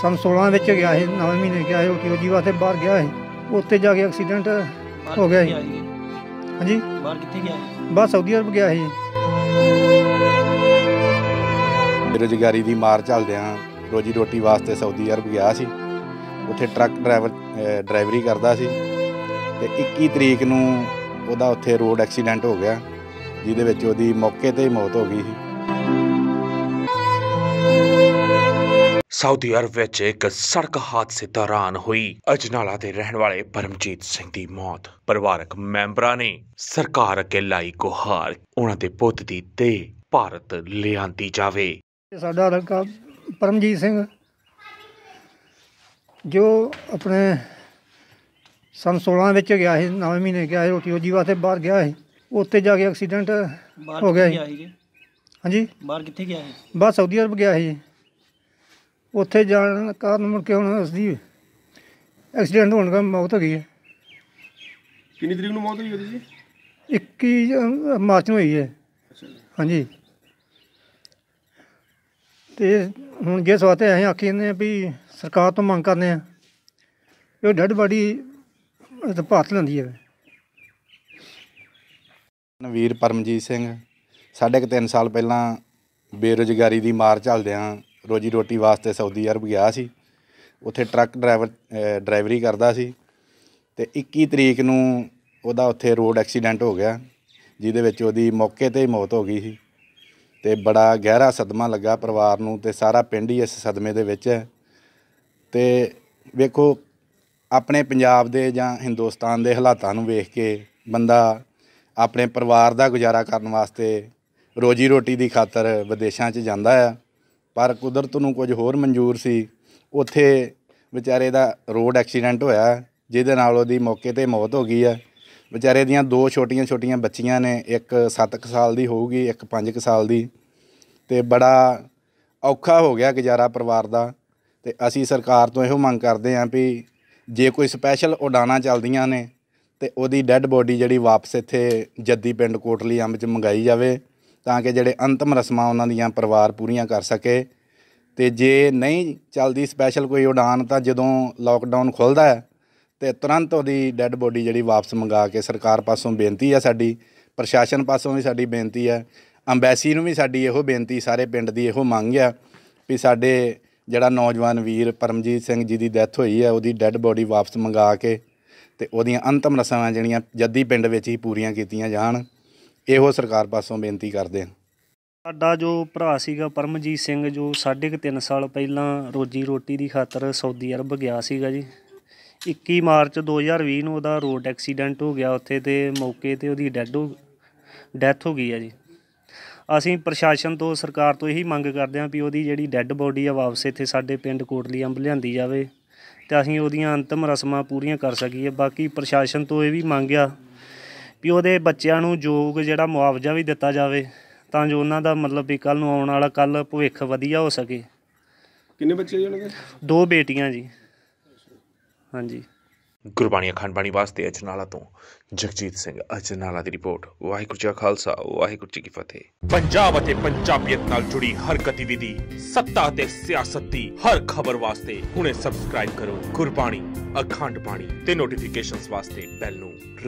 ਸਨ 16 ਵਿੱਚ ਗਿਆ ਸੀ 9 ਮਹੀਨੇ ਗਿਆ ਸੀ ਉਹ ਜੀ ਵਾਸਤੇ ਬਾਹਰ ਗਿਆ ਸੀ ਉੱਥੇ ਜਾ ਕੇ ਐਕਸੀਡੈਂਟ ਹੋ ਗਿਆ ਸੀ ਹਾਂਜੀ ਬਾਹਰ ਕਿੱਥੇ ਗਿਆ ਬਸ ਸਾਊਦੀ ਅਰਬ ਗਿਆ ਸੀ ਬੇਰੋਜ਼ਗਾਰੀ ਦੀ ਮਾਰ ਚੱਲਦਿਆਂ ਰੋਜੀ ਰੋਟੀ ਵਾਸਤੇ ਸਾਊਦੀ ਅਰਬ ਗਿਆ ਸੀ ਉੱਥੇ ਟਰੱਕ ਡਰਾਈਵਰ ਡਰਾਈਵਰੀ ਕਰਦਾ ਸੀ ਤੇ 21 ਤਰੀਕ ਨੂੰ ਉਹਦਾ ਉੱਥੇ ਰੋਡ ਐਕਸੀਡੈਂਟ ਹੋ ਗਿਆ ਜਿਹਦੇ ਵਿੱਚ ਉਹਦੀ ਮੌਕੇ ਤੇ ਹੀ ਮੌਤ ਹੋ ਗਈ ਸੀ ਸਾਊਦੀ ਅਰਬ ਵਿੱਚ ਇੱਕ ਸੜਕ ਹਾਦਸੇ ਦੌਰਾਨ ਹੋਈ ਅਜਨਾਲਾ ਦੇ ਰਹਿਣ ਵਾਲੇ ਪਰਮਜੀਤ ਸਿੰਘ ਦੀ ਮੌਤ ਪਰਿਵਾਰਕ ਮੈਂਬਰਾਂ ਨੇ ਸਰਕਾਰ ਅੱਗੇ ਲਾਈ ਗੁਹਾਰ ਉਹਨਾਂ ਦੇ ਪੁੱਤ ਦੀ ਤੇ ਭਾਰਤ ਲਿਆਂਦੀ ਜਾਵੇ ਸਾਡਾ ਰੰਕਾ ਪਰਮਜੀਤ ਸਿੰਘ ਜੋ ਆਪਣੇ ਸਨ 16 ਵਿੱਚ ਗਿਆ ਸੀ 9 ਮਹੀਨੇ ਗਿਆ ਸੀ ਰੋਟੀ ਰੋਜੀ ਵਾਸਤੇ ਬਾਹਰ ਗਿਆ ਸੀ ਉੱਥੇ ਜਾ ਕੇ ਐਕਸੀਡੈਂਟ ਹੋ ਗਿਆ ਸੀ ਹਾਂਜੀ ਬਾਹਰ ਕਿੱਥੇ ਗਿਆ ਸੀ ਬਸ ਸਾਊਦੀ ਅਰਬ ਗਿਆ ਸੀ ਉੱਥੇ ਜਾਣ ਕਾਰਨ ਮੁੜ ਕੇ ਹੁਣ ਉਸਦੀ ਐਕਸੀਡੈਂਟ ਹੋਣ ਦਾ ਮੌਤ ਹੋ ਗਈ ਹੈ ਕਿੰਨੀ ਤਰੀਕ ਨੂੰ ਮੌਤ ਹੋਈ ਉਹਦੀ ਜੀ 21 ਮਾਰਚ ਨੂੰ ਹੋਈ ਹੈ ਹਾਂਜੀ ਤੇ ਹੁਣ ਜੇ ਸਵਾਤੇ ਅਸੀਂ ਆਖੀ ਜਾਂਦੇ ਆ ਵੀ ਸਰਕਾਰ ਤੋਂ ਮੰਗ ਕਰਦੇ ਆ ਇਹ ਡੈਡ ਬਾਡੀ ਭਾਤ ਲੰਦੀ ਹੈ ਨਵੀਰ ਪਰਮਜੀਤ ਸਿੰਘ ਸਾਡੇ ਸਾਢੇ 3 ਸਾਲ ਪਹਿਲਾਂ ਬੇਰੋਜ਼ਗਾਰੀ ਦੀ ਮਾਰ ਚੱਲਦਿਆਂ ਰੋਜੀ ਰੋਟੀ ਵਾਸਤੇ ਸਾਊਦੀ ਅਰਬ ਗਿਆ ਸੀ ਉੱਥੇ ਟਰੱਕ ਡਰਾਈਵਰ ਡਰਾਈਵਰੀ ਕਰਦਾ ਸੀ ਤੇ 21 ਤਰੀਕ ਨੂੰ ਉਹਦਾ ਉੱਥੇ ਰੋਡ ਐਕਸੀਡੈਂਟ ਹੋ ਗਿਆ ਜਿਹਦੇ ਵਿੱਚ ਉਹਦੀ ਮੌਕੇ ਤੇ ਹੀ ਮੌਤ ਹੋ ਗਈ ਸੀ ਤੇ ਬੜਾ ਗਹਿਰਾ ਸਦਮਾ ਲੱਗਾ ਪਰਿਵਾਰ ਨੂੰ ਤੇ ਸਾਰਾ ਪਿੰਡ ਹੀ ਇਸ ਸਦਮੇ ਦੇ ਵਿੱਚ ਹੈ ਤੇ ਵੇਖੋ ਆਪਣੇ ਪੰਜਾਬ ਦੇ ਜਾਂ ਹਿੰਦੁਸਤਾਨ ਦੇ ਹਾਲਾਤਾਂ ਨੂੰ ਵੇਖ ਕੇ ਬੰਦਾ ਆਪਣੇ ਪਰਿਵਾਰ ਦਾ ਗੁਜ਼ਾਰਾ ਕਰਨ ਵਾਸਤੇ ਰੋਜੀ ਰੋਟੀ ਦੀ ਖਾਤਰ ਵਿਦੇਸ਼ਾਂ 'ਚ ਜਾਂਦਾ ਆ ਪਰ ਕੁਦਰਤ ਨੂੰ ਕੁਝ ਹੋਰ ਮਨਜ਼ੂਰ ਸੀ ਉੱਥੇ ਵਿਚਾਰੇ ਦਾ ਰੋਡ ਐਕਸੀਡੈਂਟ ਹੋਇਆ ਜਿਹਦੇ ਨਾਲ ਉਹਦੀ ਮੌਕੇ ਤੇ ਮੌਤ ਹੋ ਗਈ ਆ ਵਿਚਾਰੇ ਦੀਆਂ ਦੋ ਛੋਟੀਆਂ-ਛੋਟੀਆਂ ਬੱਚੀਆਂ ਨੇ ਇੱਕ 7 ਸਾਲ ਦੀ ਹੋਊਗੀ ਇੱਕ 5 ਸਾਲ ਦੀ ਤੇ ਬੜਾ ਔਖਾ ਹੋ ਗਿਆ ਗੁਜ਼ਾਰਾ ਪਰਿਵਾਰ ਦਾ ਤੇ ਅਸੀਂ ਸਰਕਾਰ ਤੋਂ ਇਹੋ ਮੰਗ ਕਰਦੇ ਆਂ ਵੀ ਜੇ ਕੋਈ ਸਪੈਸ਼ਲ ਉਡਾਨਾਂ ਚੱਲਦੀਆਂ ਨੇ ਤੇ ਉਹਦੀ ਡੈੱਡ ਬੋਡੀ ਜਿਹੜੀ ਵਾਪਸ ਇੱਥੇ ਜੱਦੀ ਪਿੰਡ ਕੋਟਲੀ ਅੰਬ ਚ ਮੰਗਾਈ ਜਾਵੇ ਤਾਂ ਕਿ ਜਿਹੜੇ ਅੰਤਮ ਰਸਮਾਂ ਉਹਨਾਂ ਦੀਆਂ ਪਰਿਵਾਰ ਪੂਰੀਆਂ ਕਰ ਸਕੇ ਤੇ ਜੇ ਨਹੀਂ ਚੱਲਦੀ ਸਪੈਸ਼ਲ ਕੋਈ ਉਡਾਨ ਤਾਂ ਜਦੋਂ ਲਾਕਡਾਊਨ ਖੁੱਲਦਾ ਹੈ ਤੇ ਤੁਰੰਤ ਉਹਦੀ ਡੈੱਡ ਬੋਡੀ ਜਿਹੜੀ ਵਾਪਸ ਮੰਗਾ ਕੇ ਸਰਕਾਰ ਪਾਸੋਂ ਬੇਨਤੀ ਹੈ ਸਾਡੀ ਪ੍ਰਸ਼ਾਸਨ ਪਾਸੋਂ ਵੀ ਸਾਡੀ ਬੇਨਤੀ ਹੈ ਅੰਬੈਸੀ ਨੂੰ ਵੀ ਸਾਡੀ ਇਹੋ ਬੇਨਤੀ ਸਾਰੇ ਪਿੰਡ ਦੀ ਇਹੋ ਮੰਗ ਆ ਵੀ ਸਾਡੇ ਜਿਹੜਾ ਨੌਜਵਾਨ ਵੀਰ ਪਰਮਜੀਤ ਸਿੰਘ ਜੀ ਦੀ ਡੈਥ ਹੋਈ ਹੈ ਉਹਦੀ ਡੈੱਡ ਬੋਡੀ ਵਾਪਸ ਮੰਗਾ ਕੇ ਤੇ ਉਹਦੀਆਂ ਅੰਤਮ ਰਸਮਾਂ ਜਿਹੜੀਆਂ ਜੱਦੀ ਪਿੰਡ ਵਿੱਚ ਹੀ ਪੂਰੀਆਂ ਕੀਤੀਆਂ ਜਾਣ ਇਹੋ ਸਰਕਾਰ ਪਾਸੋਂ ਬੇਨਤੀ ਕਰਦੇ ਹਾਂ ਸਾਡਾ ਜੋ ਭਰਾ ਸੀਗਾ ਪਰਮਜੀਤ ਸਿੰਘ ਜੋ 3.5 ਸਾਲ ਪਹਿਲਾਂ ਰੋਜੀ ਰੋਟੀ ਦੀ ਖਾਤਰ ਸਾਊਦੀ ਅਰਬ ਗਿਆ ਸੀਗਾ ਜੀ 21 ਮਾਰਚ 2020 ਨੂੰ ਉਹਦਾ ਰੋਡ ਐਕਸੀਡੈਂਟ ਹੋ ਗਿਆ ਉੱਥੇ ਤੇ ਮੌਕੇ ਤੇ ਉਹਦੀ ਡੈਡ ਹੋ ਡੈਥ ਹੋ ਗਈ ਆ ਜੀ ਅਸੀਂ ਪ੍ਰਸ਼ਾਸਨ ਤੋਂ ਸਰਕਾਰ ਤੋਂ ਇਹੀ ਮੰਗ ਕਰਦੇ ਹਾਂ ਵੀ ਉਹਦੀ ਜਿਹੜੀ ਡੈੱਡ ਬੋਡੀ ਆ ਵਾਪਸ ਇੱਥੇ ਸਾਡੇ ਪਿੰਡ ਕੋਟਲੀ ਅੰਬ ਲਿਆਂਦੀ ਜਾਵੇ ਤੇ ਅਸੀਂ ਉਹਦੀਆਂ ਅੰਤਮ ਰਸਮਾਂ ਪੂਰੀਆਂ ਕਰ ਸਕੀਏ ਬਾਕੀ ਪ੍ਰਸ਼ਾਸਨ ਤੋਂ ਇਹ ਵੀ ਮੰਗਿਆ ਵੀ ਉਹਦੇ ਬੱਚਿਆਂ ਨੂੰ ਯੋਗ ਜਿਹੜਾ ਮੁਆਵਜ਼ਾ ਵੀ ਦਿੱਤਾ ਜਾਵੇ ਤਾਂ ਜੋ ਉਹਨਾਂ ਦਾ ਮਤਲਬ ਵੀ ਕੱਲ ਨੂੰ ਆਉਣ ਵਾਲਾ ਕੱਲ ਭਵਿੱਖ ਵਧੀਆ ਹੋ ਸਕੇ ਕਿੰਨੇ ਬੱਚੇ ਜੀ ਉਹਨਾਂ ਦੇ ਦੋ ਬੇਟੀਆਂ ਜੀ ਹਾਂਜੀ ਗੁਰਬਾਣੀ ਬਾਣੀ ਵਾਸਤੇ ਅਜਨਾਲਾ ਤੋਂ ਜਗਜੀਤ ਸਿੰਘ ਅਜਨਾਲਾ ਦੀ ਰਿਪੋਰਟ ਵਾਹਿਗੁਰੂ ਜੀ ਕਾ ਖਾਲਸਾ ਵਾਹਿਗੁਰੂ ਜੀ ਕੀ ਫਤਿਹ ਪੰਜਾਬ ਅਤੇ ਪੰਜਾਬੀਅਤ ਨਾਲ ਜੁੜੀ ਹਰ ਗਤੀਵਿਧੀ ਸੱਤਾ ਤੇ ਸਿਆਸਤ ਦੀ ਹਰ ਖਬਰ ਵਾਸਤੇ ਹੁਣੇ ਸਬਸਕ੍ਰਾਈਬ ਕਰੋ ਗੁਰਬਾਣੀ ਬਾਣੀ ਤੇ ਨੋਟੀਫਿਕੇਸ਼ਨਸ ਵਾਸਤੇ ਬੈਲ ਨੂੰ